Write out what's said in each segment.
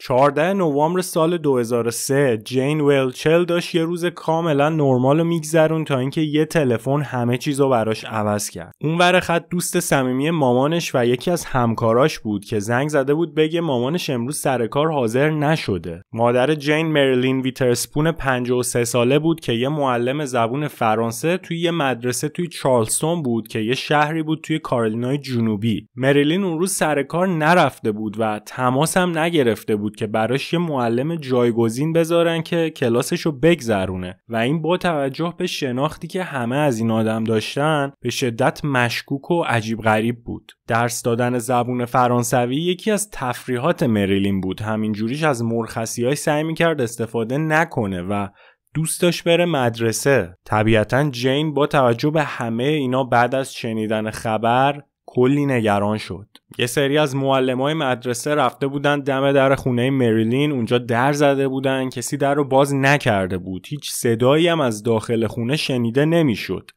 14 نوامبر سال 2003 جین ویلچل داشت یه روز کاملا نرمال و میگذرون تا اینکه یه تلفن همه چیز رو براش عوض کرد. ور خط دوست صمیمی مامانش و یکی از همکاراش بود که زنگ زده بود بگه مامانش امروز سر کار حاضر نشده. مادر جین مرلین ویترسپون 53 ساله بود که یه معلم زبون فرانسه توی یه مدرسه توی چارلستون بود که یه شهری بود توی کارولینای جنوبی. مرلین اون روز سر کار نرفته بود و تماس هم نگرفته بود. که براش یه معلم جایگزین بذارن که کلاسش رو بگذرونه و این با توجه به شناختی که همه از این آدم داشتن به شدت مشکوک و عجیب غریب بود درس دادن زبون فرانسوی یکی از تفریحات مریلین بود جوریش از مرخصی های سعی میکرد استفاده نکنه و دوست داشت بره مدرسه طبیعتا جین با توجه به همه اینا بعد از شنیدن خبر کلی نگران شد یه سری از معلم های مدرسه رفته بودن دم در خونه مریلین اونجا در زده بودن کسی در رو باز نکرده بود هیچ صدایی هم از داخل خونه شنیده نمیشد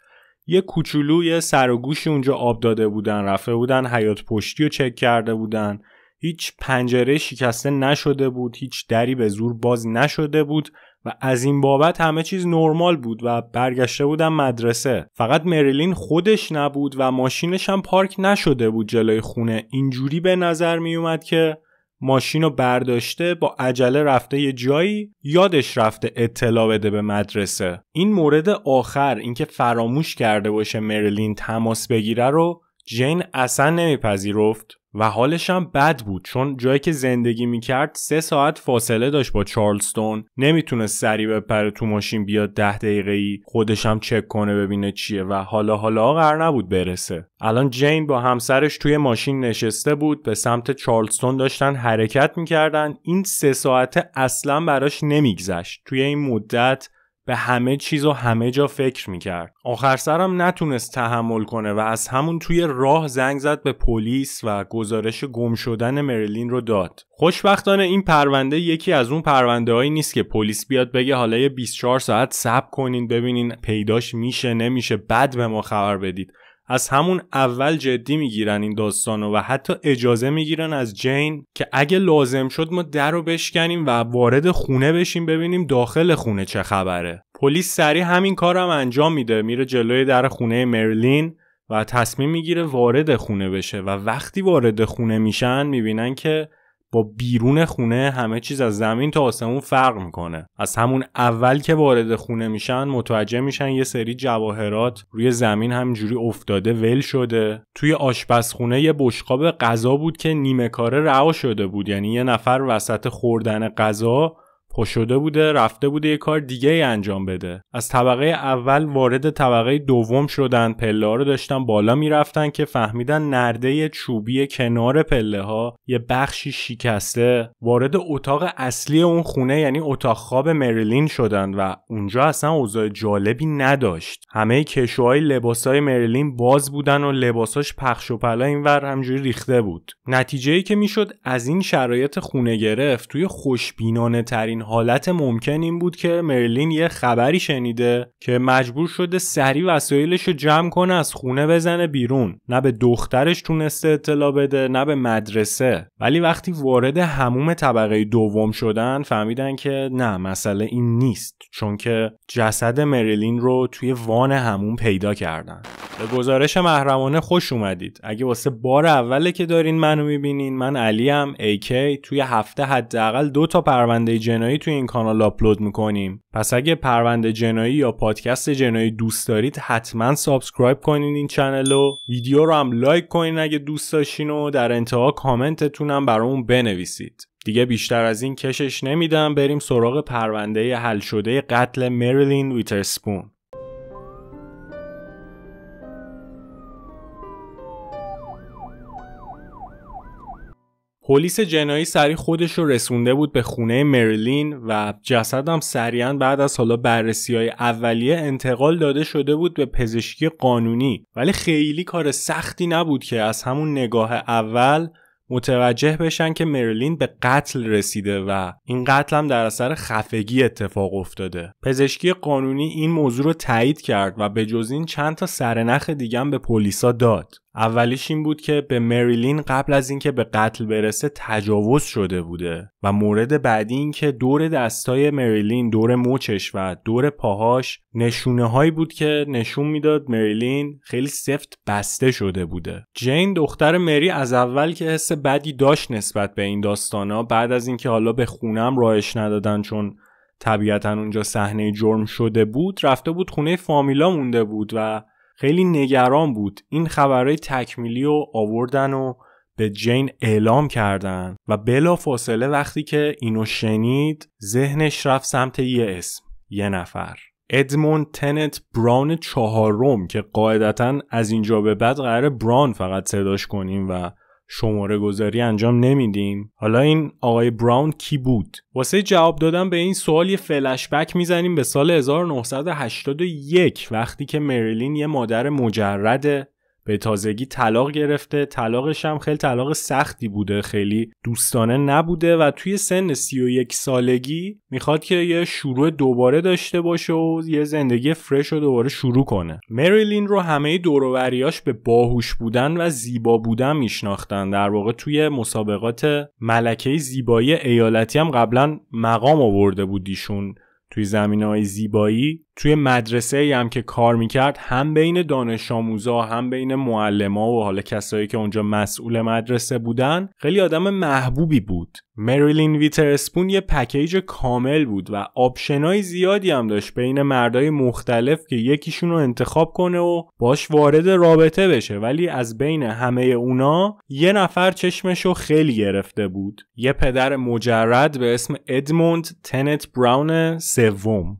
یه کوچولو یه سر و گوش اونجا آب داده بودن رفته بودن حیات پشتی رو چک کرده بودن هیچ پنجره شکسته نشده بود هیچ دری به زور باز نشده بود و از این بابت همه چیز نرمال بود و برگشته بودم مدرسه فقط مریلین خودش نبود و ماشینش هم پارک نشده بود جلوی خونه اینجوری به نظر می که ماشین رو برداشته با عجله رفته یه جایی یادش رفته اطلاع بده به مدرسه این مورد آخر اینکه فراموش کرده باشه مریلین تماس بگیره رو جین اصلا نمیپذیرفت و حالش هم بد بود چون جایی که زندگی میکرد سه ساعت فاصله داشت با چارلستون نمیتونست سریع بپره تو ماشین بیاد ده دقیقه ای خودش هم چک کنه ببینه چیه و حالا حالا قرار نبود برسه الان جین با همسرش توی ماشین نشسته بود به سمت چارلستون داشتن حرکت میکردن این سه ساعته اصلا براش نمیگذشت توی این مدت به همه چیز و همه جا فکر میکرد آخر سرم نتونست تحمل کنه و از همون توی راه زنگ زد به پلیس و گزارش گم شدن مریلین رو داد خوشبختانه این پرونده یکی از اون پرونده هایی نیست که پلیس بیاد بگه حالا یه 24 ساعت صبر کنین ببینین پیداش میشه نمیشه بعد به ما خبر بدید از همون اول جدی میگیرن این داستانو و حتی اجازه میگیرن از جین که اگه لازم شد ما در رو بشکنیم و وارد خونه بشیم ببینیم داخل خونه چه خبره پلیس سریع همین کارم انجام میده میره جلوی در خونه مرلین و تصمیم میگیره وارد خونه بشه و وقتی وارد خونه میشن میبینن که با بیرون خونه همه چیز از زمین تا آسمون فرق میکنه از همون اول که وارد خونه میشن متوجه میشن یه سری جواهرات روی زمین همینجوری افتاده ول شده توی آشپزخونه یه بشقاب غذا بود که نیمه کاره رها شده بود یعنی یه نفر وسط خوردن غذا پشده بوده رفته بوده یه کار دیگه ای انجام بده از طبقه اول وارد طبقه دوم شدن پله ها رو داشتن بالا میرفتن که فهمیدن نرده چوبی کنار پله ها یه بخشی شکسته وارد اتاق اصلی اون خونه یعنی اتاق خواب مریلین شدن و اونجا اصلا اوضاع جالبی نداشت همه کشوهای لباسای مریلین باز بودن و لباساش پخش و پلا اینور همجوری ریخته بود نتیجه ای که میشد از این شرایط خونه گرفت توی خوشبینانه ترین حالت ممکن این بود که مرلین یه خبری شنیده که مجبور شده سری وسایلش رو جمع کنه از خونه بزنه بیرون نه به دخترش تونسته اطلاع بده نه به مدرسه ولی وقتی وارد هموم طبقه دوم شدن فهمیدن که نه مسئله این نیست چون که جسد مریلین رو توی وان همون پیدا کردن به گزارش محرمانه خوش اومدید اگه واسه بار اوله که دارین منو میبینین من علیم AK توی هفته حداقل دو تا پرونده جنایی توی این کانال آپلود میکنیم پس اگه پرونده جنایی یا پادکست جنایی دوست دارید حتما سابسکرایب کنین این چنل و ویدیو رو هم لایک کنین اگه دوست داشتین و در انتها کامنتتون هم برامون بنویسید دیگه بیشتر از این کشش نمیدم بریم سراغ پرونده حل شده قتل مریلین ویترسپون پلیس جنایی سری خودش رو رسونده بود به خونه مریلین و جسدم سریعا بعد از حالا بررسی های اولیه انتقال داده شده بود به پزشکی قانونی ولی خیلی کار سختی نبود که از همون نگاه اول متوجه بشن که مریلین به قتل رسیده و این قتل هم در اثر خفگی اتفاق افتاده پزشکی قانونی این موضوع رو تایید کرد و به جز این چند تا سرنخ دیگه به پلیسا داد اولیش این بود که به مریلین قبل از اینکه به قتل برسه تجاوز شده بوده و مورد بعدی این که دور دستای مریلین دور موچش و دور پاهاش نشونه هایی بود که نشون میداد مریلین خیلی سفت بسته شده بوده جین دختر مری از اول که حس بدی داشت نسبت به این داستانا بعد از اینکه حالا به خونم راهش ندادن چون طبیعتا اونجا صحنه جرم شده بود رفته بود خونه فامیلا مونده بود و خیلی نگران بود این خبرهای تکمیلی رو آوردن و به جین اعلام کردن و بلا فاصله وقتی که اینو شنید ذهنش رفت سمت یه اسم یه نفر ادموند تنت براون چهارم که قاعدتا از اینجا به بعد قرار بران فقط صداش کنیم و شماره گذاری انجام نمیدیم حالا این آقای براون کی بود واسه جواب دادن به این سوال یه فلش بک میزنیم به سال 1981 وقتی که مریلین یه مادر مجرده به تازگی طلاق گرفته طلاقش هم خیلی طلاق سختی بوده خیلی دوستانه نبوده و توی سن 31 سالگی میخواد که یه شروع دوباره داشته باشه و یه زندگی فرش رو دوباره شروع کنه مریلین رو همه دوروریاش به باهوش بودن و زیبا بودن میشناختن در واقع توی مسابقات ملکه زیبایی ایالتی هم قبلا مقام آورده بودیشون توی زمینه های زیبایی توی مدرسه ای هم که کار میکرد هم بین دانش آموزا هم بین معلما و حالا کسایی که اونجا مسئول مدرسه بودن خیلی آدم محبوبی بود مریلین ویترسپون یه پکیج کامل بود و آپشنای زیادی هم داشت بین مردای مختلف که یکیشون رو انتخاب کنه و باش وارد رابطه بشه ولی از بین همه اونا یه نفر چشمشو خیلی گرفته بود یه پدر مجرد به اسم ادموند تنت براون سوم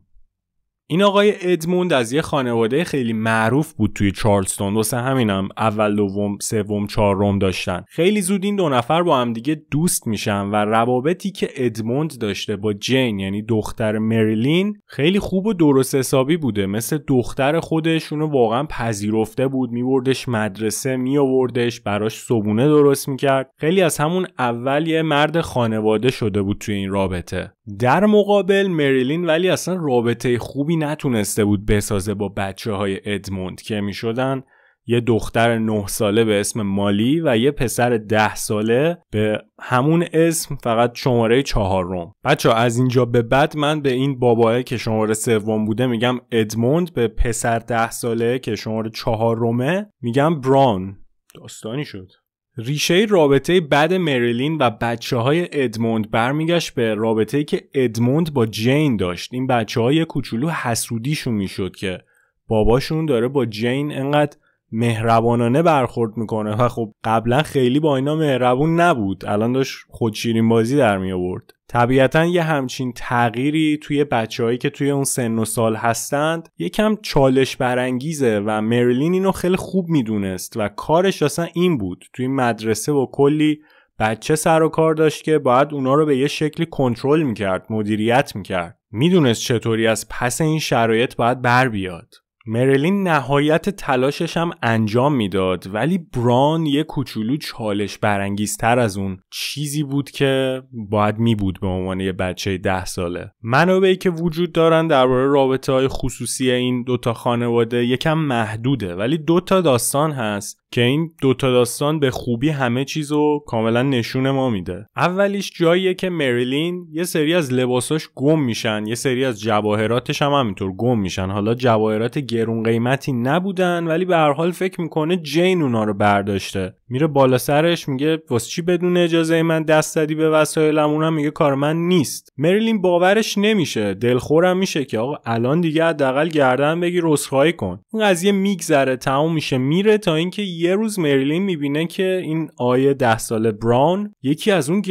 این آقای ادموند از یه خانواده خیلی معروف بود توی چارلستون واسه همینم اول دوم سوم چهارم داشتن خیلی زود این دو نفر با هم دیگه دوست میشن و روابطی که ادموند داشته با جین یعنی دختر مریلین خیلی خوب و درست حسابی بوده مثل دختر خودش اونو واقعا پذیرفته بود میبردش مدرسه میآوردش براش صبونه درست میکرد خیلی از همون اول یه مرد خانواده شده بود توی این رابطه در مقابل مریلین ولی اصلا رابطه خوبی نتونسته بود بسازه با بچه های ادموند که می شدن یه دختر نه ساله به اسم مالی و یه پسر ده ساله به همون اسم فقط شماره روم بچه از اینجا به بعد من به این باباه که شماره سوم بوده میگم ادموند به پسر ده ساله که شماره رومه میگم بران داستانی شد ریشه رابطه بد مریلین و بچه های ادموند برمیگشت به رابطه که ادموند با جین داشت این بچه های کوچولو حسودیشون میشد که باباشون داره با جین انقدر مهربانانه برخورد میکنه و خب قبلا خیلی با اینا مهربون نبود الان داشت خودشیرین بازی در می آورد طبیعتا یه همچین تغییری توی بچههایی که توی اون سن و سال هستند یکم چالش برانگیزه و مرلین اینو خیلی خوب میدونست و کارش اصلا این بود توی مدرسه و کلی بچه سر و کار داشت که باید اونا رو به یه شکلی کنترل میکرد مدیریت میکرد میدونست چطوری از پس این شرایط باید بر بیاد مریلین نهایت تلاشش هم انجام میداد ولی بران یه کوچولو چالش برانگیزتر از اون چیزی بود که باید می بود به عنوان یه بچه ده ساله منابعی که وجود دارن درباره رابطه های خصوصی این دوتا خانواده یکم محدوده ولی دوتا داستان هست که این دوتا داستان به خوبی همه چیز رو کاملا نشون ما میده اولیش جاییه که مریلین یه سری از لباساش گم میشن یه سری از جواهراتش هم همینطور گم میشن حالا جواهرات گرون قیمتی نبودن ولی به هر حال فکر میکنه جین اونا رو برداشته میره بالا سرش میگه واسه چی بدون اجازه من دست زدی به وسایلم اونم میگه کار من نیست مریلین باورش نمیشه دلخورم میشه که آقا الان دیگه حداقل گردن بگی رسوایی کن اون قضیه میگذره تموم میشه میره تا اینکه یه روز مریلین میبینه که این آیه ده ساله براون یکی از اون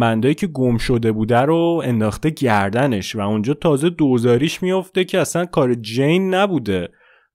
بندایی که گم شده بوده رو انداخته گردنش و اونجا تازه دوزاریش میافته که اصلا کار جین نبوده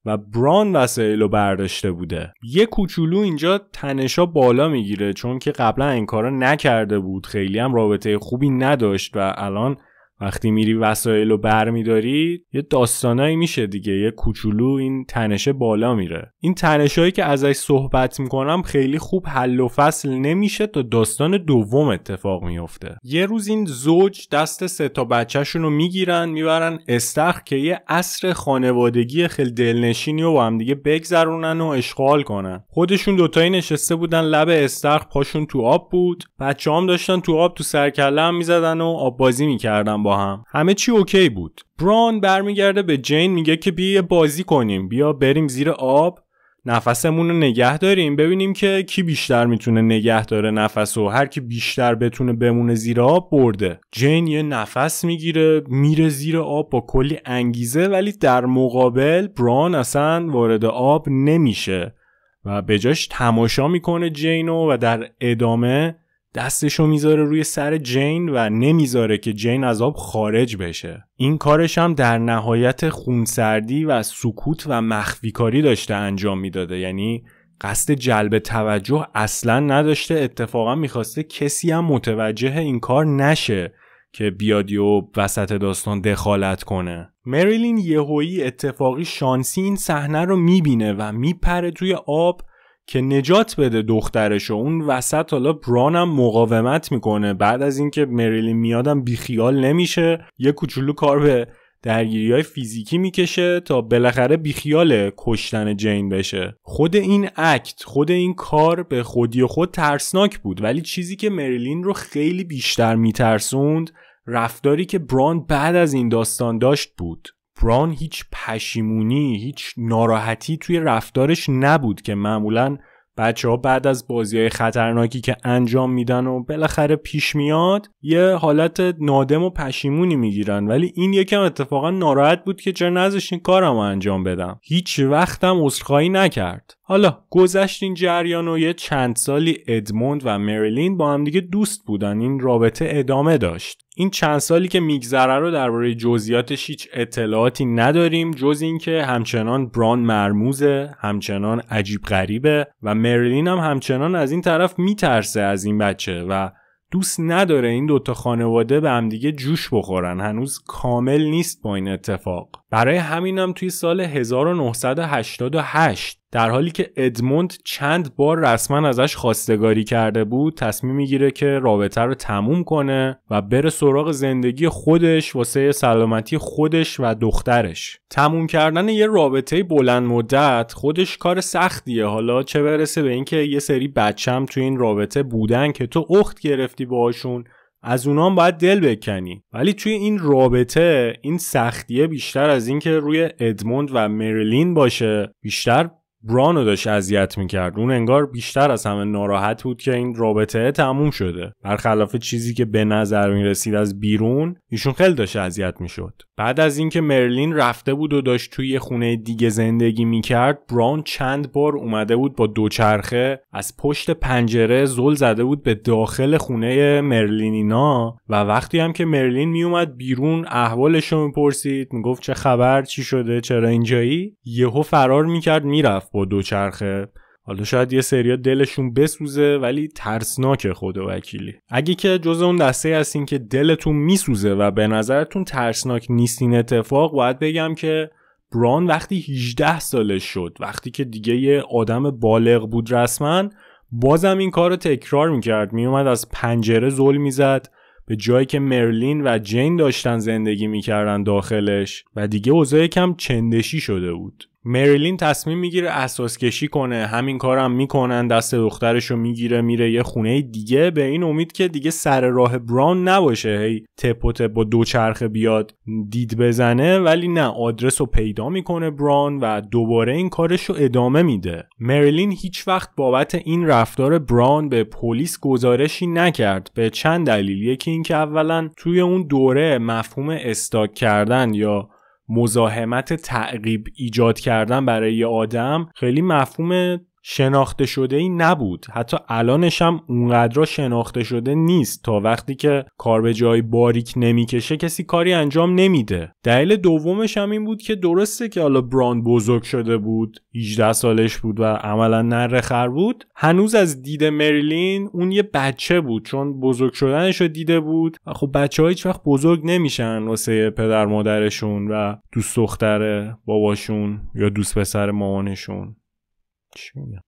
و بران وسایل رو برداشته بوده یه کوچولو اینجا تنشا بالا میگیره چون که قبلا این کارا نکرده بود خیلی هم رابطه خوبی نداشت و الان وقتی میری وسایل رو برمیداری یه داستانایی میشه دیگه یه کوچولو این تنشه بالا میره این تنشهایی که ازش صحبت میکنم خیلی خوب حل و فصل نمیشه تا داستان دوم اتفاق میفته یه روز این زوج دست سه تا بچهشون رو میگیرن میبرن استخ که یه اصر خانوادگی خیلی دلنشینی و با هم دیگه بگذرونن و اشغال کنن خودشون دوتایی نشسته بودن لب استخ پاشون تو آب بود بچه داشتن تو آب تو سرکله میزدن و آب بازی میکردن با همه چی اوکی بود بران برمیگرده به جین میگه که بیا بازی کنیم بیا بریم زیر آب نفسمون رو نگه داریم ببینیم که کی بیشتر میتونه نگه داره نفس و هر کی بیشتر بتونه بمونه زیر آب برده جین یه نفس میگیره میره زیر آب با کلی انگیزه ولی در مقابل بران اصلا وارد آب نمیشه و به جاش تماشا میکنه جینو و در ادامه دستشو میذاره روی سر جین و نمیذاره که جین از آب خارج بشه این کارش هم در نهایت خونسردی و سکوت و مخفیکاری داشته انجام میداده یعنی قصد جلب توجه اصلا نداشته اتفاقا میخواسته کسی هم متوجه این کار نشه که بیادی و وسط داستان دخالت کنه مریلین یهویی اتفاقی شانسی این صحنه رو میبینه و میپره توی آب که نجات بده دخترشو اون وسط حالا برانم مقاومت میکنه بعد از اینکه مریلین میادم بیخیال نمیشه یه کوچولو کار به درگیری های فیزیکی میکشه تا بالاخره بیخیال کشتن جین بشه خود این اکت خود این کار به خودی خود ترسناک بود ولی چیزی که مریلین رو خیلی بیشتر میترسوند رفتاری که بران بعد از این داستان داشت بود براون هیچ پشیمونی هیچ ناراحتی توی رفتارش نبود که معمولا بچه ها بعد از بازی های خطرناکی که انجام میدن و بالاخره پیش میاد یه حالت نادم و پشیمونی میگیرن ولی این یکم اتفاقا ناراحت بود که چرا نذاشتین کارم انجام بدم هیچ وقتم عذرخواهی نکرد حالا گذشت این جریان و یه چند سالی ادموند و مریلین با هم دیگه دوست بودن این رابطه ادامه داشت این چند سالی که میگذره رو درباره جزئیاتش هیچ اطلاعاتی نداریم جز اینکه همچنان بران مرموزه همچنان عجیب غریبه و مریلین هم همچنان از این طرف میترسه از این بچه و دوست نداره این دوتا خانواده به همدیگه جوش بخورن هنوز کامل نیست با این اتفاق برای همینم توی سال 1988 در حالی که ادموند چند بار رسما ازش خواستگاری کرده بود تصمیم میگیره که رابطه رو تموم کنه و بره سراغ زندگی خودش واسه سلامتی خودش و دخترش تموم کردن یه رابطه بلند مدت خودش کار سختیه حالا چه برسه به اینکه یه سری بچم تو این رابطه بودن که تو اخت گرفتی باشون از اونام باید دل بکنی ولی توی این رابطه این سختیه بیشتر از اینکه روی ادموند و مریلین باشه بیشتر برانو داشت اذیت میکرد اون انگار بیشتر از همه ناراحت بود که این رابطه تموم شده برخلاف چیزی که به نظر میرسید از بیرون ایشون خیلی داشت اذیت میشد بعد از اینکه مرلین رفته بود و داشت توی خونه دیگه زندگی میکرد براون چند بار اومده بود با دوچرخه از پشت پنجره زل زده بود به داخل خونه مرلینینا و وقتی هم که مرلین میومد بیرون احوالش رو میپرسید میگفت چه خبر چی شده چرا اینجایی یهو فرار میکرد میرفت با دوچرخه حالا شاید یه سریا دلشون بسوزه ولی ترسناک خود وکیلی اگه که جز اون دسته هستین که دلتون میسوزه و به نظرتون ترسناک نیستین اتفاق باید بگم که بران وقتی 18 سالش شد وقتی که دیگه یه آدم بالغ بود رسما بازم این کار رو تکرار میکرد میومد از پنجره زل میزد به جایی که مرلین و جین داشتن زندگی میکردن داخلش و دیگه اوضاع کم چندشی شده بود مریلین تصمیم میگیره اساس کشی کنه همین کارم میکنن دست دخترش رو میگیره میره یه خونه دیگه به این امید که دیگه سر راه بران نباشه هی تپ و تپ با دوچرخه بیاد دید بزنه ولی نه آدرس رو پیدا میکنه بران و دوباره این کارش رو ادامه میده مریلین هیچ وقت بابت این رفتار بران به پلیس گزارشی نکرد به چند دلیل یکی اینکه اولا توی اون دوره مفهوم استاک کردن یا مزاحمت تعقیب ایجاد کردن برای یه آدم خیلی مفهوم شناخته شده ای نبود حتی الانش هم اونقدر شناخته شده نیست تا وقتی که کار به جای باریک نمیکشه کسی کاری انجام نمیده دلیل دومش هم این بود که درسته که حالا براند بزرگ شده بود 18 سالش بود و عملا نره خر بود هنوز از دید مریلین اون یه بچه بود چون بزرگ شدنش رو دیده بود و خب بچه هیچ وقت بزرگ نمیشن واسه پدر مادرشون و دوست دختر باباشون یا دوست پسر مامانشون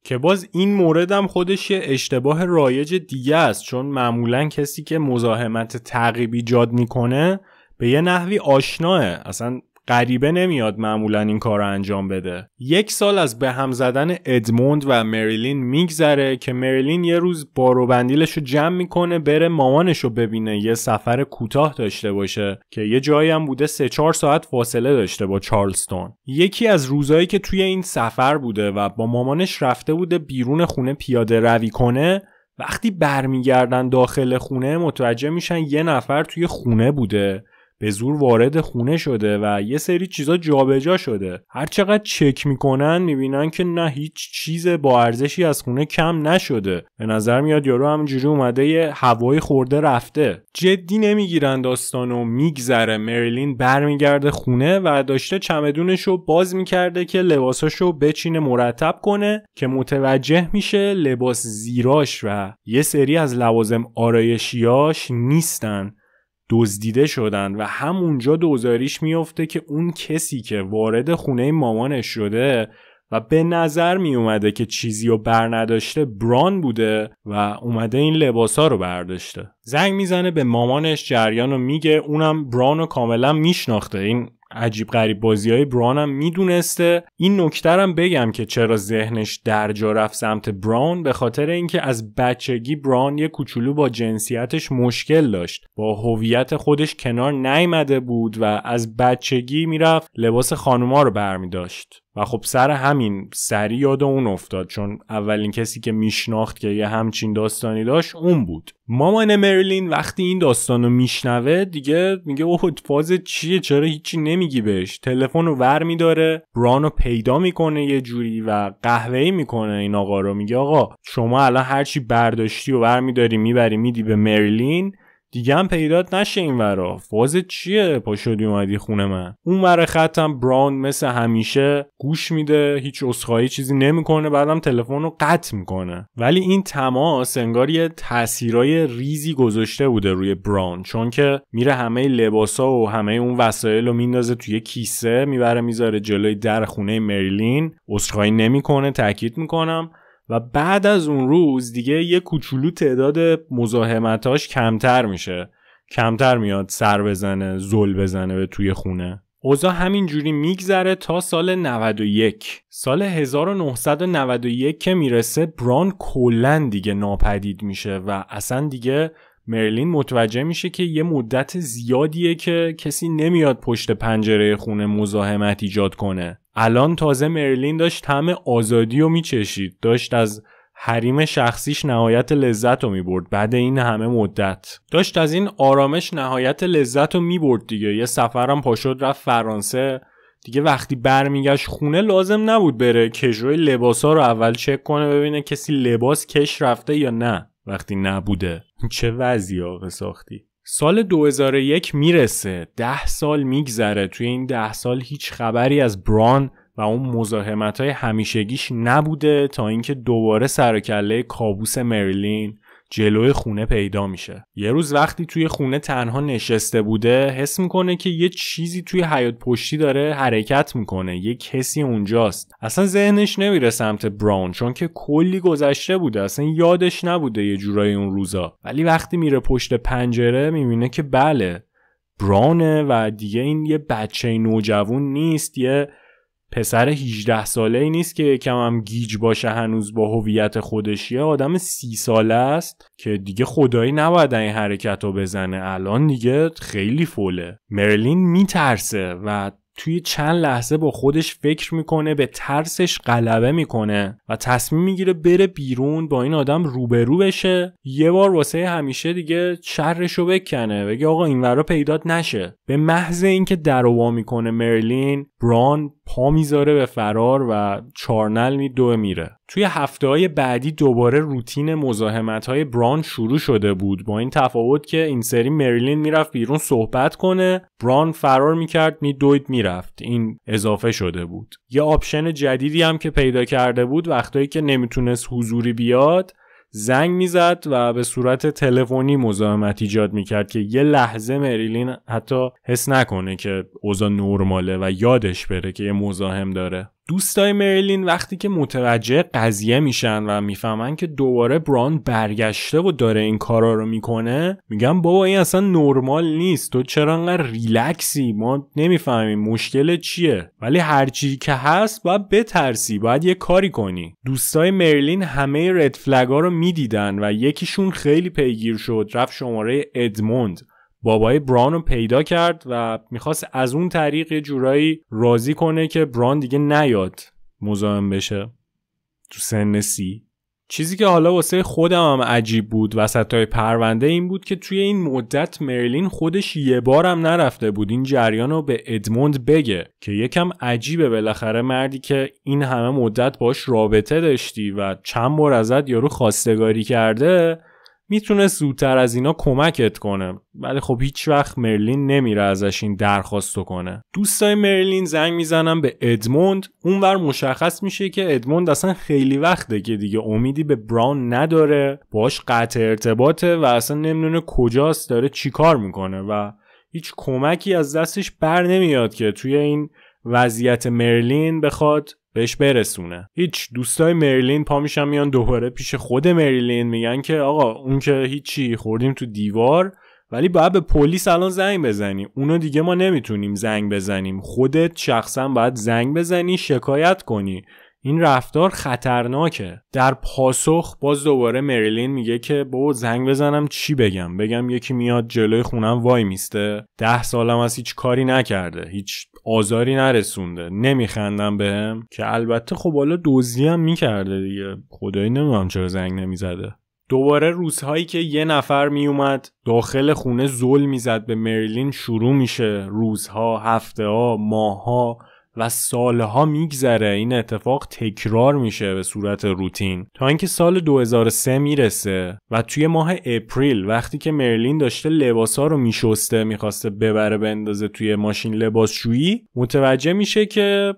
که باز این موردم خودش یه اشتباه رایج دیگه است چون معمولا کسی که مزاحمت تقریبی ایجاد میکنه به یه نحوی آشناه اصلا غریبه نمیاد معمولا این کار رو انجام بده یک سال از به هم زدن ادموند و مریلین میگذره که مریلین یه روز بارو بندیلش رو جمع میکنه بره مامانش رو ببینه یه سفر کوتاه داشته باشه که یه جایی هم بوده سه چهار ساعت فاصله داشته با چارلستون یکی از روزایی که توی این سفر بوده و با مامانش رفته بوده بیرون خونه پیاده روی کنه وقتی برمیگردن داخل خونه متوجه میشن یه نفر توی خونه بوده به زور وارد خونه شده و یه سری چیزا جابجا شده هر چقدر چک میکنن میبینن که نه هیچ چیز با ارزشی از خونه کم نشده به نظر میاد یارو همینجوری اومده یه هوای خورده رفته جدی نمیگیرن داستانو میگذره مریلین برمیگرده خونه و داشته چمدونشو باز میکرده که لباساشو بچینه مرتب کنه که متوجه میشه لباس زیراش و یه سری از لوازم آرایشیاش نیستن دزدیده شدن و همونجا دوزاریش میفته که اون کسی که وارد خونه مامانش شده و به نظر می اومده که چیزی رو بر نداشته بران بوده و اومده این لباسا رو برداشته زنگ میزنه به مامانش جریان رو میگه اونم بران رو کاملا میشناخته این عجیب غریب بازی های براون هم میدونسته این هم بگم که چرا ذهنش در جا رفت سمت براون به خاطر اینکه از بچگی براون یه کوچولو با جنسیتش مشکل داشت با هویت خودش کنار نیامده بود و از بچگی میرفت لباس خانوما رو داشت و خب سر همین سری یاد اون افتاد چون اولین کسی که میشناخت که یه همچین داستانی داشت اون بود مامان مرلین وقتی این داستانو میشنوه دیگه میگه اوه فاز چیه چرا هیچی نمیگی بهش تلفن رو ور میداره برانو پیدا میکنه یه جوری و قهوه ای میکنه این آقا رو میگه آقا شما الان هرچی برداشتی و ور میداری میبری میدی به مرلین دیگه هم پیدات نشه این ورا فاز چیه پا شدی اومدی خونه من اون ور خطم براون مثل همیشه گوش میده هیچ اسخایی چیزی نمیکنه بعدم تلفن رو قطع میکنه ولی این تماس انگار یه تاثیرای ریزی گذاشته بوده روی براون چون که میره همه لباسا و همه اون وسایل رو میندازه توی کیسه میبره میذاره جلوی در خونه مریلین اسخایی نمیکنه تاکید میکنم و بعد از اون روز دیگه یه کوچولو تعداد مزاحمتاش کمتر میشه کمتر میاد سر بزنه زل بزنه به توی خونه اوزا همینجوری میگذره تا سال 91 سال 1991 که میرسه بران کلا دیگه ناپدید میشه و اصلا دیگه مرلین متوجه میشه که یه مدت زیادیه که کسی نمیاد پشت پنجره خونه مزاحمت ایجاد کنه الان تازه مرلین داشت همه آزادی رو میچشید داشت از حریم شخصیش نهایت لذت رو میبرد بعد این همه مدت داشت از این آرامش نهایت لذت رو میبرد دیگه یه سفرم پاشد رفت فرانسه دیگه وقتی برمیگشت خونه لازم نبود بره لباس ها رو اول چک کنه ببینه کسی لباس کش رفته یا نه وقتی نبوده چه وضعی آقا ساختی سال 2001 میرسه ده سال میگذره توی این ده سال هیچ خبری از بران و اون مزاحمت های همیشگیش نبوده تا اینکه دوباره سرکله کابوس مریلین جلوی خونه پیدا میشه یه روز وقتی توی خونه تنها نشسته بوده حس میکنه که یه چیزی توی حیات پشتی داره حرکت میکنه یه کسی اونجاست اصلا ذهنش نمیره سمت براون چون که کلی گذشته بوده اصلا یادش نبوده یه جورایی اون روزا ولی وقتی میره پشت پنجره میبینه که بله براونه و دیگه این یه بچه نوجوون نیست یه پسر 18 ساله ای نیست که هم گیج باشه هنوز با هویت خودش یه آدم سی ساله است که دیگه خدایی نباید این حرکت رو بزنه الان دیگه خیلی فوله مرلین میترسه و توی چند لحظه با خودش فکر میکنه به ترسش غلبه میکنه و تصمیم میگیره بره بیرون با این آدم روبرو بشه یه بار واسه همیشه دیگه شرش رو بکنه بگه آقا این ورا پیدات نشه به محض اینکه در میکنه مرلین بران پا میذاره به فرار و چارنل میدوه میره توی هفته های بعدی دوباره روتین مزاحمت های بران شروع شده بود با این تفاوت که این سری مریلین میرفت بیرون صحبت کنه بران فرار میکرد میدوید میرفت این اضافه شده بود یه آپشن جدیدی هم که پیدا کرده بود وقتایی که نمیتونست حضوری بیاد زنگ میزد و به صورت تلفنی مزاحمت ایجاد میکرد که یه لحظه مریلین حتی حس نکنه که اوضاع نرماله و یادش بره که یه مزاحم داره دوستای مریلین وقتی که متوجه قضیه میشن و میفهمن که دوباره بران برگشته و داره این کارا رو میکنه میگن بابا این اصلا نرمال نیست تو چرا انقدر ریلکسی ما نمیفهمیم مشکل چیه ولی هرچی که هست باید بترسی باید یه کاری کنی دوستای مریلین همه رد ها رو میدیدن و یکیشون خیلی پیگیر شد رفت شماره ادموند بابای بران رو پیدا کرد و میخواست از اون طریق یه جورایی راضی کنه که بران دیگه نیاد مزاحم بشه تو سن سی چیزی که حالا واسه خودم هم عجیب بود وسط های پرونده این بود که توی این مدت مرلین خودش یه بارم نرفته بود این جریان رو به ادموند بگه که یکم عجیبه بالاخره مردی که این همه مدت باش رابطه داشتی و چند بار ازت یارو خواستگاری کرده میتونه زودتر از اینا کمکت کنه ولی خب هیچ وقت مرلین نمیره ازش این درخواست کنه دوستای مرلین زنگ میزنن به ادموند اونور مشخص میشه که ادموند اصلا خیلی وقته که دیگه امیدی به براون نداره باش قطع ارتباطه و اصلا نمیدونه کجاست داره چیکار میکنه و هیچ کمکی از دستش بر نمیاد که توی این وضعیت مرلین بخواد بهش برسونه هیچ دوستای مریلین پا میشن میان دوباره پیش خود مریلین میگن که آقا اون که هیچی خوردیم تو دیوار ولی باید به پلیس الان زنگ بزنی اونو دیگه ما نمیتونیم زنگ بزنیم خودت شخصا باید زنگ بزنی شکایت کنی این رفتار خطرناکه در پاسخ باز دوباره مریلین میگه که بابا زنگ بزنم چی بگم بگم یکی میاد جلوی خونم وای میسته ده سالم از هیچ کاری نکرده هیچ آزاری نرسونده نمیخندم بهم که البته خب حالا دزدی هم میکرده دیگه خدایی نمیدونم چرا زنگ نمیزده دوباره روزهایی که یه نفر میومد داخل خونه ظلم میزد به مریلین شروع میشه روزها هفته ها و سالها میگذره این اتفاق تکرار میشه به صورت روتین تا اینکه سال 2003 میرسه و توی ماه اپریل وقتی که مرلین داشته لباسا رو میشسته میخواسته ببره بندازه توی ماشین لباسشویی متوجه میشه که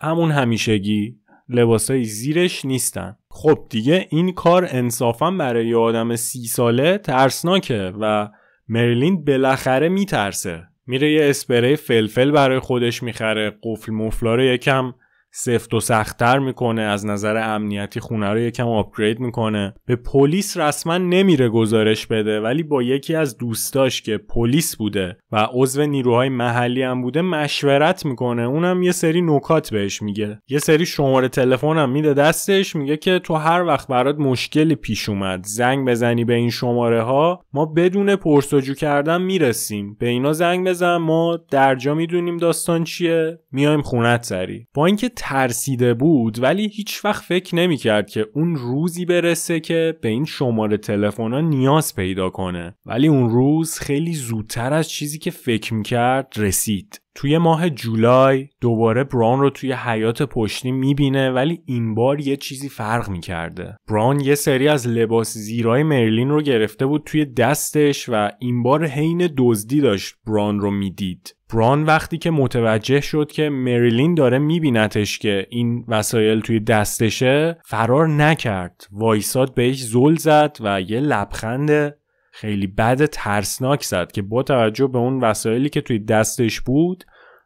همون همیشگی لباسای زیرش نیستن خب دیگه این کار انصافا برای یه آدم سی ساله ترسناکه و مرلین بالاخره میترسه میره یه اسپری فلفل برای خودش میخره قفل مفلا رو یکم سفت و سختتر میکنه از نظر امنیتی خونه رو یکم آپگرید میکنه به پلیس رسما نمیره گزارش بده ولی با یکی از دوستاش که پلیس بوده و عضو نیروهای محلی هم بوده مشورت میکنه اونم یه سری نکات بهش میگه یه سری شماره تلفن هم میده دستش میگه که تو هر وقت برات مشکلی پیش اومد زنگ بزنی به این شماره ها ما بدون پرسجو کردن میرسیم به اینا زنگ بزن ما درجا میدونیم داستان چیه میایم خونت سری با اینکه ترسیده بود ولی هیچ وقت فکر نمیکرد که اون روزی برسه که به این شماره تلفن ها نیاز پیدا کنه ولی اون روز خیلی زودتر از چیزی که فکر کرد رسید توی ماه جولای دوباره بران رو توی حیات پشتی میبینه ولی این بار یه چیزی فرق میکرده بران یه سری از لباس زیرای مرلین رو گرفته بود توی دستش و این بار حین دزدی داشت بران رو میدید بران وقتی که متوجه شد که مریلین داره میبینتش که این وسایل توی دستشه فرار نکرد وایساد بهش زل زد و یه لبخند خیلی بد ترسناک زد که با توجه به اون وسایلی که توی دستش بود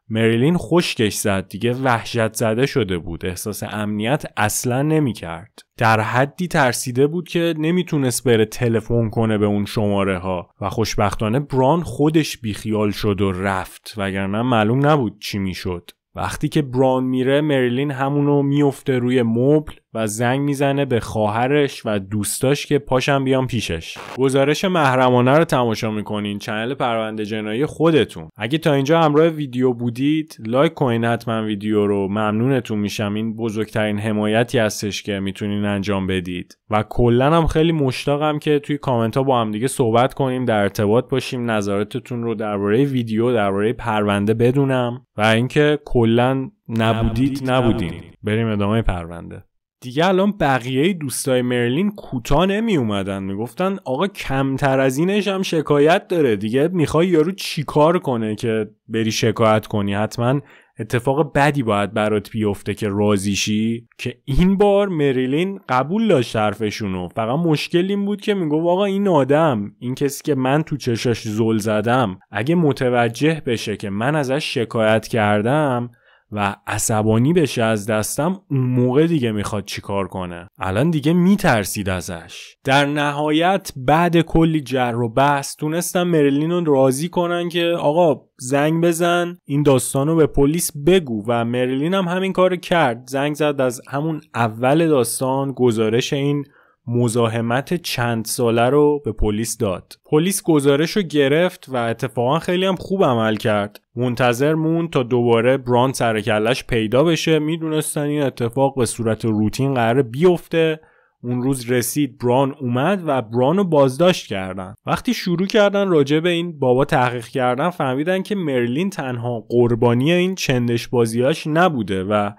مریلین خشکش زد دیگه وحشت زده شده بود احساس امنیت اصلا کرد در حدی ترسیده بود که نمیتونست بره تلفن کنه به اون شماره ها و خوشبختانه بران خودش بیخیال شد و رفت وگرنه معلوم نبود چی میشد وقتی که بران میره مریلین همونو میفته روی مبل و زنگ میزنه به خواهرش و دوستاش که پاشم بیام پیشش گزارش محرمانه رو تماشا میکنین چنل پرونده جنایی خودتون اگه تا اینجا همراه ویدیو بودید لایک کنین حتما ویدیو رو ممنونتون میشم این بزرگترین حمایتی هستش که میتونین انجام بدید و کلا هم خیلی مشتاقم که توی کامنت ها با هم دیگه صحبت کنیم در ارتباط باشیم نظراتتون رو درباره ویدیو درباره پرونده بدونم و اینکه کلا نبودید نبودین بریم ادامه پرونده دیگه الان بقیه دوستای مرلین کوتا نمی اومدن میگفتن آقا کمتر از اینش هم شکایت داره دیگه میخوای یارو چیکار کنه که بری شکایت کنی حتما اتفاق بدی باید برات بیفته که شی که این بار مریلین قبول داشت حرفشونو فقط مشکل این بود که میگو آقا این آدم این کسی که من تو چشاش زل زدم اگه متوجه بشه که من ازش شکایت کردم و عصبانی بشه از دستم اون موقع دیگه میخواد چیکار کنه الان دیگه میترسید ازش در نهایت بعد کلی جر و بحث تونستم مرلین رو راضی کنن که آقا زنگ بزن این داستان رو به پلیس بگو و مرلین هم همین کار کرد زنگ زد از همون اول داستان گزارش این مزاحمت چند ساله رو به پلیس داد پلیس گزارش رو گرفت و اتفاقا خیلی هم خوب عمل کرد منتظر موند تا دوباره بران کلش پیدا بشه میدونستن این اتفاق به صورت روتین قراره بیفته اون روز رسید بران اومد و بران رو بازداشت کردن وقتی شروع کردن راجع به این بابا تحقیق کردن فهمیدن که مرلین تنها قربانی این چندش بازیاش نبوده و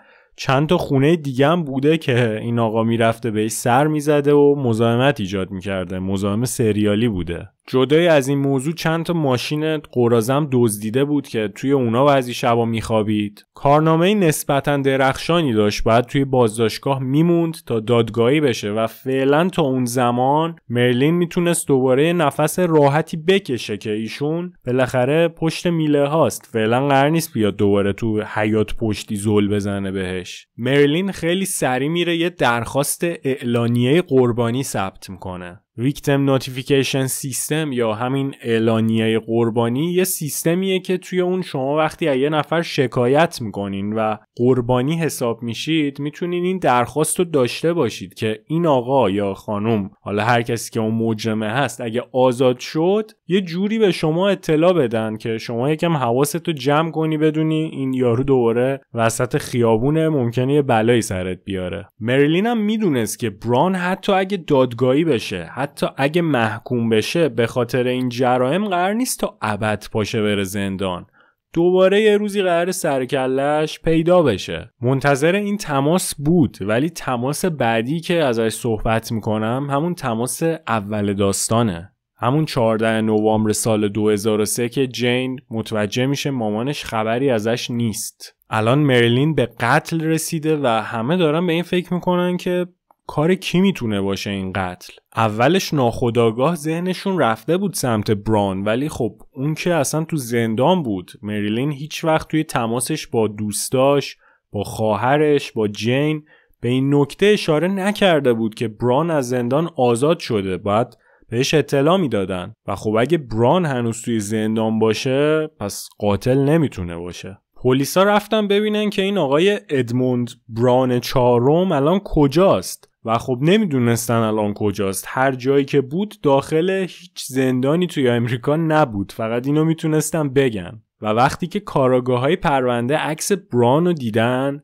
چند تا خونه دیگه هم بوده که این آقا میرفته بهش سر میزده و مزاحمت ایجاد میکرده مزاحم سریالی بوده جدای از این موضوع چند تا ماشین قرازم دزدیده بود که توی اونا بعضی شبا میخوابید کارنامه نسبتا درخشانی داشت باید توی بازداشتگاه میموند تا دادگاهی بشه و فعلا تا اون زمان مرلین میتونست دوباره نفس راحتی بکشه که ایشون بالاخره پشت میله هاست فعلا قرار نیست بیاد دوباره تو حیات پشتی زل بزنه بهش مرلین خیلی سریع میره یه درخواست اعلانیه قربانی ثبت میکنه ریکتم نوتیفیکیشن سیستم یا همین اعلانیه قربانی یه سیستمیه که توی اون شما وقتی یه نفر شکایت میکنین و قربانی حساب میشید میتونین این درخواست رو داشته باشید که این آقا یا خانم حالا هر کسی که اون مجرمه هست اگه آزاد شد یه جوری به شما اطلاع بدن که شما یکم حواست رو جمع کنی بدونی این یارو دوباره وسط خیابونه ممکنه یه بلایی سرت بیاره مریلین هم میدونست که بران حتی اگه دادگاهی بشه حتی حتی اگه محکوم بشه به خاطر این جرائم قرار نیست تا ابد پاشه بره زندان دوباره یه روزی قرار سرکلش پیدا بشه منتظر این تماس بود ولی تماس بعدی که ازش صحبت میکنم همون تماس اول داستانه همون 14 نوامبر سال 2003 که جین متوجه میشه مامانش خبری ازش نیست الان مریلین به قتل رسیده و همه دارن به این فکر میکنن که کار کی میتونه باشه این قتل اولش ناخداگاه ذهنشون رفته بود سمت بران ولی خب اون که اصلا تو زندان بود مریلین هیچ وقت توی تماسش با دوستاش با خواهرش با جین به این نکته اشاره نکرده بود که بران از زندان آزاد شده بعد بهش اطلاع میدادن و خب اگه بران هنوز توی زندان باشه پس قاتل نمیتونه باشه پلیسا رفتن ببینن که این آقای ادموند بران چاروم الان کجاست و خب نمیدونستن الان کجاست هر جایی که بود داخل هیچ زندانی توی امریکا نبود فقط اینو میتونستن بگن و وقتی که کاراگاه های پرونده عکس بران رو دیدن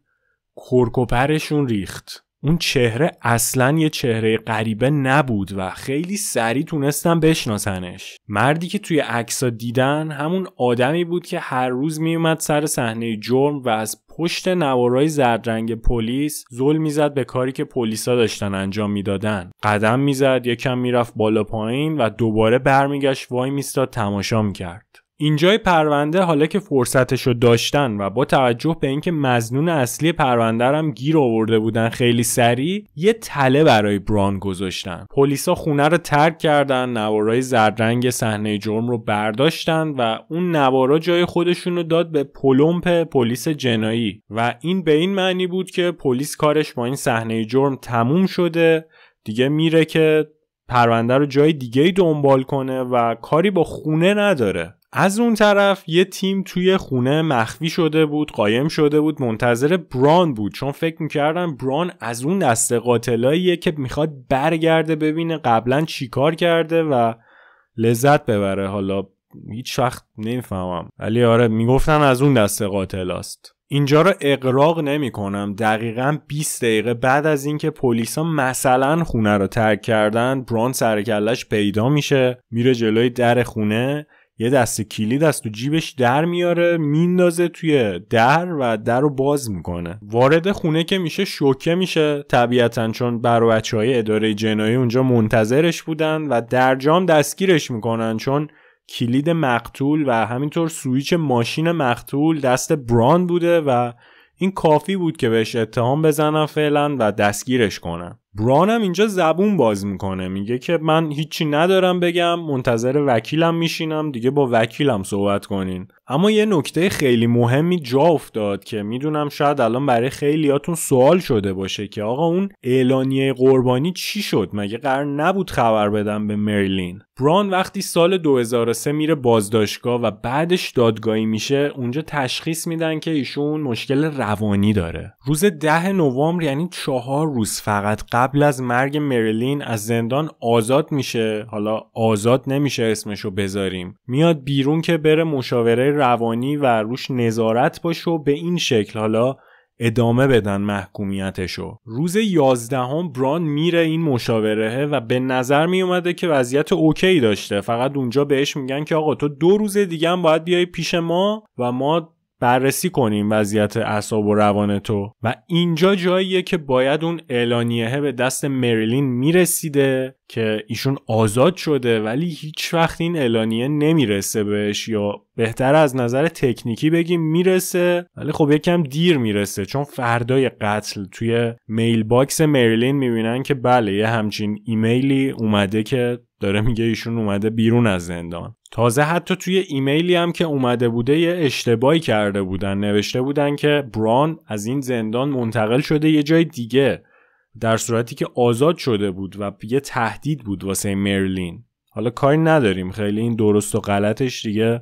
کرکوپرشون ریخت اون چهره اصلا یه چهره غریبه نبود و خیلی سریع تونستم بشناسنش مردی که توی عکسا دیدن همون آدمی بود که هر روز میومد سر صحنه جرم و از پشت نوارای زردرنگ پلیس ظلم میزد به کاری که پلیسا داشتن انجام میدادن قدم میزد یکم میرفت بالا پایین و دوباره برمیگشت وای میستاد تماشا میکرد اینجای پرونده حالا که فرصتش رو داشتن و با توجه به اینکه مزنون اصلی پرونده هم گیر آورده بودن خیلی سریع یه تله برای بران گذاشتن پلیسا خونه رو ترک کردن نوارای رنگ صحنه جرم رو برداشتن و اون نوارا جای خودشون داد به پلمپ پلیس جنایی و این به این معنی بود که پلیس کارش با این صحنه جرم تموم شده دیگه میره که پرونده رو جای دیگه دنبال کنه و کاری با خونه نداره از اون طرف یه تیم توی خونه مخفی شده بود قایم شده بود منتظر بران بود چون فکر میکردن بران از اون دست قاتلاییه که میخواد برگرده ببینه قبلا چیکار کرده و لذت ببره حالا هیچ وقت نمیفهمم ولی آره میگفتن از اون دست است اینجا رو اقراق نمی کنم دقیقا 20 دقیقه بعد از اینکه پلیسا مثلا خونه رو ترک کردن بران سرکلش پیدا میشه میره جلوی در خونه یه دست کلید از تو جیبش در میاره میندازه توی در و در رو باز میکنه وارد خونه که میشه شوکه میشه طبیعتا چون بر های اداره جنایی اونجا منتظرش بودن و در جام دستگیرش میکنن چون کلید مقتول و همینطور سویچ ماشین مقتول دست بران بوده و این کافی بود که بهش اتهام بزنن فعلا و دستگیرش کنن بران هم اینجا زبون باز میکنه میگه که من هیچی ندارم بگم منتظر وکیلم میشینم دیگه با وکیلم صحبت کنین اما یه نکته خیلی مهمی جا افتاد که میدونم شاید الان برای خیلیاتون سوال شده باشه که آقا اون اعلانیه قربانی چی شد مگه قرار نبود خبر بدم به مریلین بران وقتی سال 2003 میره بازداشتگاه و بعدش دادگاهی میشه اونجا تشخیص میدن که ایشون مشکل روانی داره روز ده نوامبر یعنی چهار روز فقط قبل از مرگ مریلین از زندان آزاد میشه حالا آزاد نمیشه اسمشو بذاریم میاد بیرون که بره مشاوره روانی و روش نظارت باشه و به این شکل حالا ادامه بدن محکومیتشو روز یازدهم بران میره این مشاوره و به نظر می اومده که وضعیت اوکی داشته فقط اونجا بهش میگن که آقا تو دو روز دیگه هم باید بیای پیش ما و ما بررسی کنیم وضعیت اعصاب و روان تو و اینجا جاییه که باید اون اعلانیه به دست مریلین میرسیده که ایشون آزاد شده ولی هیچ وقت این اعلانیه نمیرسه بهش یا بهتر از نظر تکنیکی بگیم میرسه ولی خب یکم دیر میرسه چون فردای قتل توی میل باکس مریلین میبینن که بله یه همچین ایمیلی اومده که داره میگه ایشون اومده بیرون از زندان تازه حتی توی ایمیلی هم که اومده بوده یه اشتباهی کرده بودن نوشته بودن که بران از این زندان منتقل شده یه جای دیگه در صورتی که آزاد شده بود و یه تهدید بود واسه مرلین حالا کاری نداریم خیلی این درست و غلطش دیگه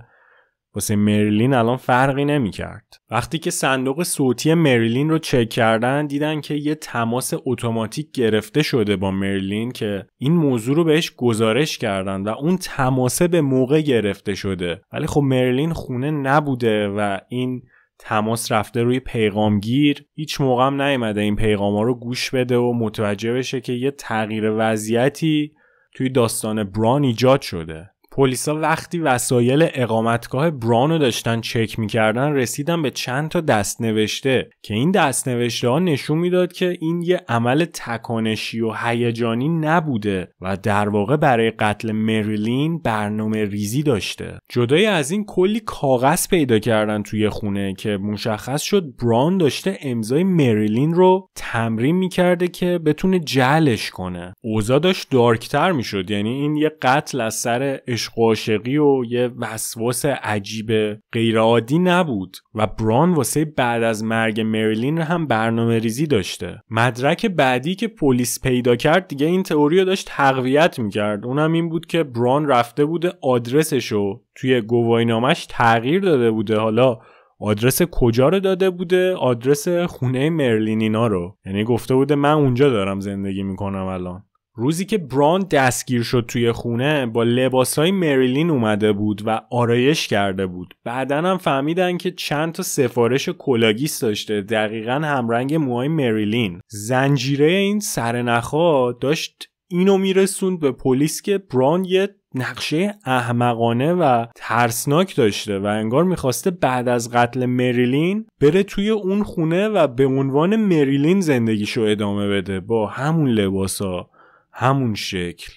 واسه مریلین الان فرقی نمیکرد. وقتی که صندوق صوتی مریلین رو چک کردن دیدن که یه تماس اتوماتیک گرفته شده با مریلین که این موضوع رو بهش گزارش کردن و اون تماسه به موقع گرفته شده ولی خب مریلین خونه نبوده و این تماس رفته روی پیغامگیر هیچ موقع هم نیومده این پیغام ها رو گوش بده و متوجه بشه که یه تغییر وضعیتی توی داستان بران ایجاد شده پلیسا وقتی وسایل اقامتگاه برانو داشتن چک میکردن رسیدن به چند تا نوشته که این نوشته ها نشون میداد که این یه عمل تکانشی و هیجانی نبوده و در واقع برای قتل مریلین برنامه ریزی داشته جدای از این کلی کاغذ پیدا کردن توی خونه که مشخص شد بران داشته امضای مریلین رو تمرین میکرده که بتونه جلش کنه اوضاع داشت دارکتر میشد یعنی این یه قتل از سر عشق و یه وسواس عجیب غیرعادی نبود و بران واسه بعد از مرگ مریلین هم برنامه ریزی داشته مدرک بعدی که پلیس پیدا کرد دیگه این تئوری رو داشت تقویت میکرد اونم این بود که بران رفته بوده آدرسش رو توی گواهینامش تغییر داده بوده حالا آدرس کجا رو داده بوده آدرس خونه مرلینینا رو یعنی گفته بوده من اونجا دارم زندگی میکنم الان روزی که بران دستگیر شد توی خونه با لباسهای مریلین اومده بود و آرایش کرده بود بعدا هم فهمیدن که چند تا سفارش کلاگیس داشته دقیقا همرنگ موهای مریلین زنجیره این سرنخا داشت اینو میرسوند به پلیس که بران یه نقشه احمقانه و ترسناک داشته و انگار میخواسته بعد از قتل مریلین بره توی اون خونه و به عنوان مریلین زندگیشو ادامه بده با همون لباسا همون شکل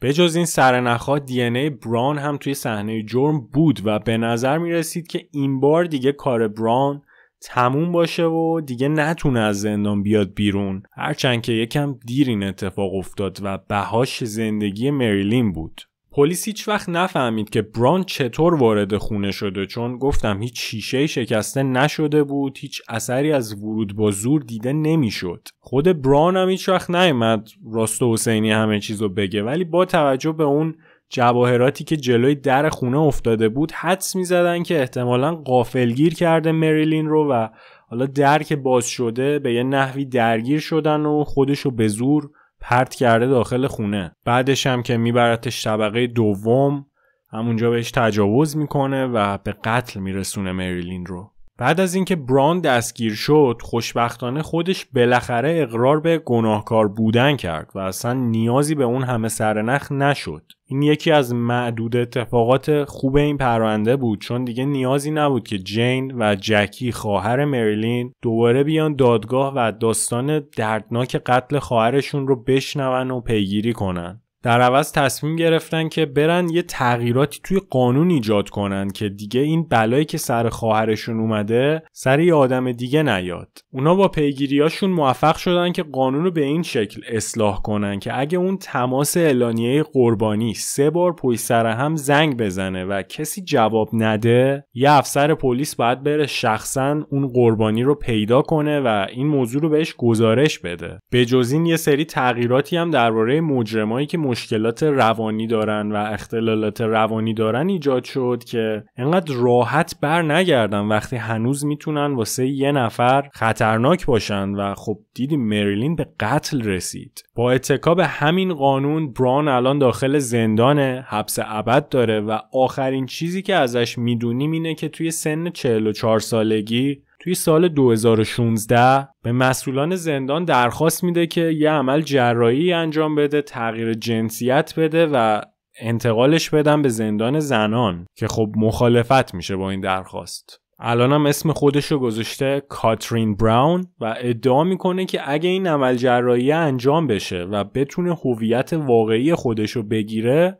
به جز این سرنخها دی ای بران هم توی صحنه جرم بود و به نظر می رسید که این بار دیگه کار بران تموم باشه و دیگه نتونه از زندان بیاد بیرون هرچند که یکم دیر این اتفاق افتاد و بهاش زندگی مریلین بود پلیس هیچ وقت نفهمید که بران چطور وارد خونه شده چون گفتم هیچ شیشه شکسته نشده بود هیچ اثری از ورود با زور دیده نمیشد خود بران هم هیچ وقت نیومد راست حسینی همه چیزو بگه ولی با توجه به اون جواهراتی که جلوی در خونه افتاده بود حدس زدن که احتمالا قافلگیر کرده مریلین رو و حالا در که باز شده به یه نحوی درگیر شدن و خودشو به زور پرت کرده داخل خونه بعدش هم که میبردش طبقه دوم همونجا بهش تجاوز میکنه و به قتل میرسونه مریلین رو بعد از اینکه بران دستگیر شد خوشبختانه خودش بالاخره اقرار به گناهکار بودن کرد و اصلا نیازی به اون همه سرنخ نشد این یکی از معدود اتفاقات خوب این پرونده بود چون دیگه نیازی نبود که جین و جکی خواهر مریلین دوباره بیان دادگاه و داستان دردناک قتل خواهرشون رو بشنون و پیگیری کنن در عوض تصمیم گرفتن که برن یه تغییراتی توی قانون ایجاد کنن که دیگه این بلایی که سر خواهرشون اومده سر یه آدم دیگه نیاد اونا با پیگیریاشون موفق شدن که قانون رو به این شکل اصلاح کنن که اگه اون تماس اعلانیه قربانی سه بار پشت سر هم زنگ بزنه و کسی جواب نده یه افسر پلیس باید بره شخصا اون قربانی رو پیدا کنه و این موضوع رو بهش گزارش بده به جز این یه سری تغییراتی هم درباره مجرمایی که مشکلات روانی دارن و اختلالات روانی دارن ایجاد شد که انقدر راحت بر نگردن وقتی هنوز میتونن واسه یه نفر خطرناک باشن و خب دیدیم مریلین به قتل رسید با اتکاب همین قانون بران الان داخل زندانه حبس ابد داره و آخرین چیزی که ازش میدونیم اینه که توی سن 44 سالگی توی سال 2016 به مسئولان زندان درخواست میده که یه عمل جراحی انجام بده تغییر جنسیت بده و انتقالش بدن به زندان زنان که خب مخالفت میشه با این درخواست الانم اسم خودش رو گذاشته کاترین براون و ادعا میکنه که اگه این عمل جراحی انجام بشه و بتونه هویت واقعی خودش رو بگیره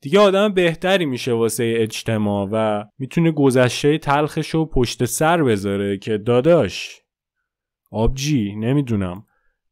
دیگه آدم بهتری میشه واسه اجتماع و میتونه گذشته تلخش رو پشت سر بذاره که داداش آبجی نمیدونم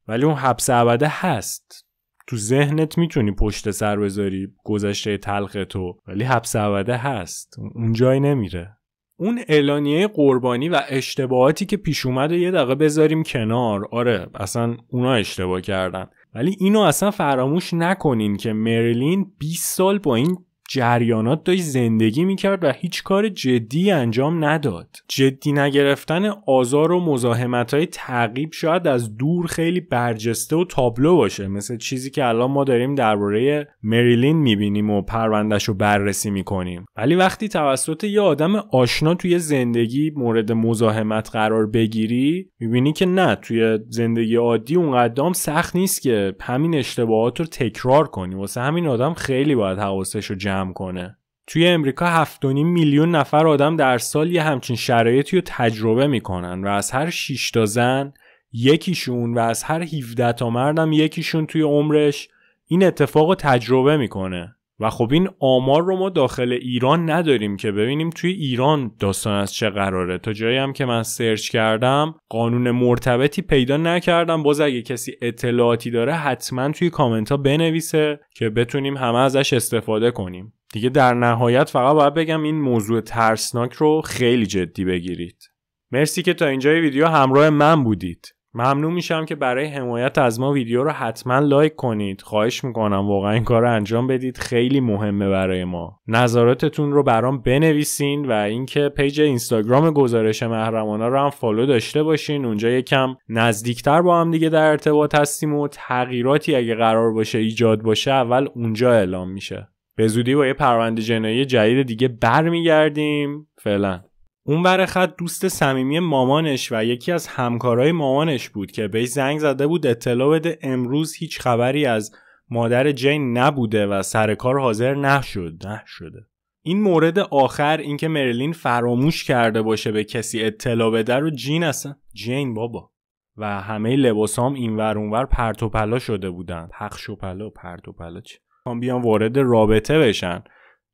ولی اون حبس ابده هست تو ذهنت میتونی پشت سر بذاری گذشته تلخ تو ولی حبس ابده هست اون جای نمیره اون اعلانیه قربانی و اشتباهاتی که پیش اومده یه دقیقه بذاریم کنار آره اصلا اونا اشتباه کردن ولی اینو اصلا فراموش نکنین که مریلین 20 سال با این جریانات داشت زندگی میکرد و هیچ کار جدی انجام نداد جدی نگرفتن آزار و مزاحمت های تعقیب شاید از دور خیلی برجسته و تابلو باشه مثل چیزی که الان ما داریم درباره مریلین میبینیم و پروندهش رو بررسی میکنیم ولی وقتی توسط یه آدم آشنا توی زندگی مورد مزاحمت قرار بگیری میبینی که نه توی زندگی عادی قدام سخت نیست که همین اشتباهات رو تکرار کنی واسه همین آدم خیلی باید حواسش رو جمع کنه توی امریکا 7.5 میلیون نفر آدم در سال یه همچین شرایطی رو تجربه میکنن و از هر 6 تا زن یکیشون و از هر 17 تا مردم یکیشون توی عمرش این اتفاق رو تجربه میکنه و خب این آمار رو ما داخل ایران نداریم که ببینیم توی ایران داستان از چه قراره تا جایی هم که من سرچ کردم قانون مرتبطی پیدا نکردم باز اگه کسی اطلاعاتی داره حتما توی کامنت ها بنویسه که بتونیم همه ازش استفاده کنیم دیگه در نهایت فقط باید بگم این موضوع ترسناک رو خیلی جدی بگیرید مرسی که تا اینجای ویدیو همراه من بودید ممنون میشم که برای حمایت از ما ویدیو رو حتما لایک کنید خواهش میکنم واقعا این کار رو انجام بدید خیلی مهمه برای ما نظراتتون رو برام بنویسین و اینکه پیج اینستاگرام گزارش محرمانه رو هم فالو داشته باشین اونجا یکم نزدیکتر با هم دیگه در ارتباط هستیم و تغییراتی اگه قرار باشه ایجاد باشه اول اونجا اعلام میشه به زودی با یه پرونده جنایی جدید دیگه برمیگردیم فعلا اون ور خط دوست صمیمی مامانش و یکی از همکارای مامانش بود که بهش زنگ زده بود اطلاع بده امروز هیچ خبری از مادر جین نبوده و سر کار حاضر نشد نه شده این مورد آخر اینکه مرلین فراموش کرده باشه به کسی اطلاع بده رو جین اصلا جین بابا و همه لباسام اینور اونور پرت و پلا شده بودن پخش و پلا پرت و پلا چه بیان وارد رابطه بشن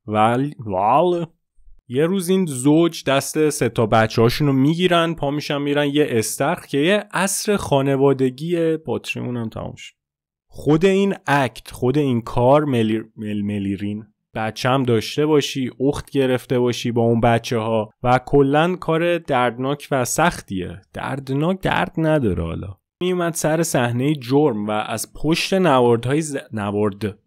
ولی وال یه روز این زوج دست سه تا بچه‌هاشون رو میگیرن پا میشن میرن یه استخر که یه اصر خانوادگی باتریمون هم تموم شد خود این اکت خود این کار ملیر مل ملیرین بچه هم داشته باشی اخت گرفته باشی با اون بچه ها و کلا کار دردناک و سختیه دردناک درد نداره حالا میومد سر صحنه جرم و از پشت نواردهای ز... نوارد